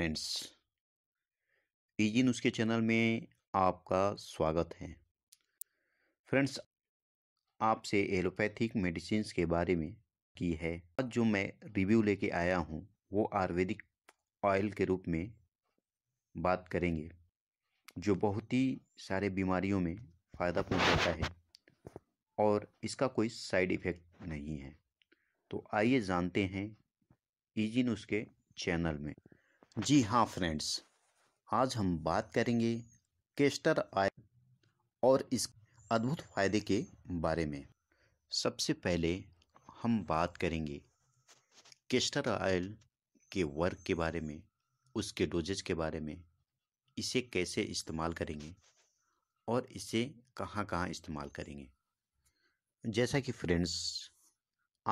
friends PG news के channel में आपका स्वागत है फ्रेंड्स आपसे एलोपैथिक मेडिसिन के बारे में की है आज जो मैं रिव्यू लेके आया हूँ वो आयुर्वेदिक ऑयल के रूप में बात करेंगे जो बहुत ही सारे बीमारियों में फ़ायदा पहुँचाता है और इसका कोई साइड इफ़ेक्ट नहीं है तो आइए जानते हैं ईजी न्यूज़ के चैनल में जी हाँ फ्रेंड्स आज हम बात करेंगे केस्टर ऑयल और इस अद्भुत फायदे के बारे में सबसे पहले हम बात करेंगे केस्टर ऑयल के वर्क के बारे में उसके डोजेज के बारे में इसे कैसे इस्तेमाल करेंगे और इसे कहाँ कहाँ इस्तेमाल करेंगे जैसा कि फ्रेंड्स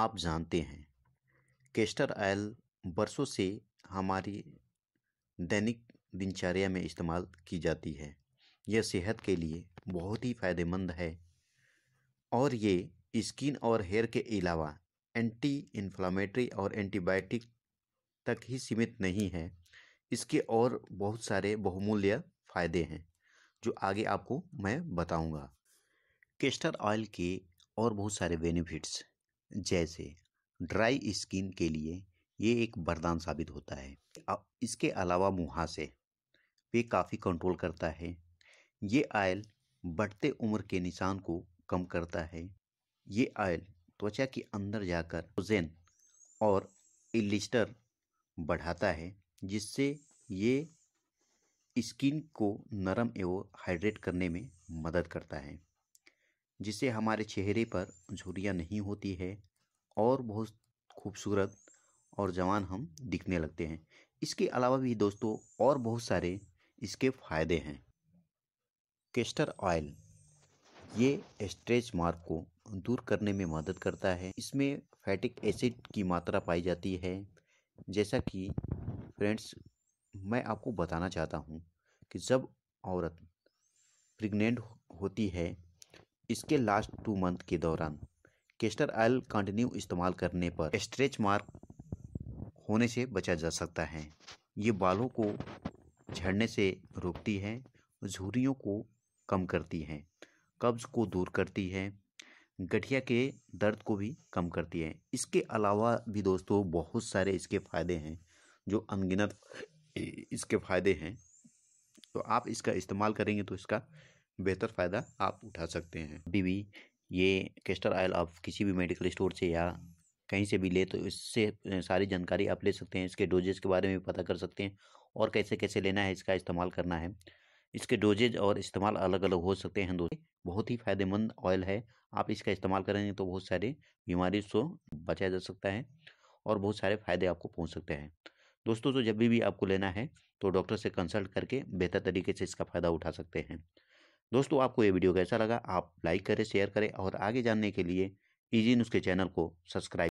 आप जानते हैं केस्टर ऑयल बरसों से हमारी दैनिक दिनचर्या में इस्तेमाल की जाती है यह सेहत के लिए बहुत ही फ़ायदेमंद है और ये स्किन और हेयर के अलावा एंटी इन्फ्लामेटरी और एंटीबायोटिक तक ही सीमित नहीं है इसके और बहुत सारे बहुमूल्य फ़ायदे हैं जो आगे आपको मैं बताऊंगा केस्टर ऑयल के और बहुत सारे बेनिफिट्स जैसे ड्राई स्किन के लिए ये एक वरदान साबित होता है इसके अलावा मुहासे पे काफ़ी कंट्रोल करता है ये आयल बढ़ते उम्र के निशान को कम करता है ये आयल त्वचा के अंदर जाकर कोजेन और इलिस्टर बढ़ाता है जिससे ये स्किन को नरम एवं हाइड्रेट करने में मदद करता है जिससे हमारे चेहरे पर झुरियाँ नहीं होती है और बहुत खूबसूरत और जवान हम दिखने लगते हैं इसके अलावा भी दोस्तों और बहुत सारे इसके फायदे हैं केस्टर ऑयल ये स्ट्रेच मार्क को दूर करने में मदद करता है इसमें फैटिक एसिड की मात्रा पाई जाती है जैसा कि फ्रेंड्स मैं आपको बताना चाहता हूँ कि जब औरत प्रेग्नेंट होती है इसके लास्ट टू मंथ के दौरान केस्टर ऑयल कंटिन्यू इस्तेमाल करने पर स्ट्रेच मार्क होने से बचा जा सकता है ये बालों को झड़ने से रोकती है झुरियों को कम करती है कब्ज को दूर करती है गठिया के दर्द को भी कम करती है इसके अलावा भी दोस्तों बहुत सारे इसके फ़ायदे हैं जो अनगिनत इसके फ़ायदे हैं तो आप इसका इस्तेमाल करेंगे तो इसका बेहतर फ़ायदा आप उठा सकते हैं बीवी ये कैस्टर ऑयल आप किसी भी मेडिकल स्टोर से या कहीं से भी ले तो इससे सारी जानकारी आप ले सकते हैं इसके डोजेज के बारे में भी पता कर सकते हैं और कैसे कैसे लेना है इसका इस्तेमाल करना है इसके डोजेज और इस्तेमाल अलग अलग हो सकते हैं दोस्तों बहुत ही फ़ायदेमंद ऑयल है आप इसका इस्तेमाल करेंगे तो बहुत सारे बीमारी से बचाया जा सकता है और बहुत सारे फ़ायदे आपको पहुँच सकते हैं दोस्तों तो जब भी, भी आपको लेना है तो डॉक्टर से कंसल्ट करके बेहतर तरीके से इसका फ़ायदा उठा सकते हैं दोस्तों आपको ये वीडियो कैसा लगा आप लाइक करें शेयर करें और आगे जानने के लिए ईजी न्यूज़ के चैनल को सब्सक्राइब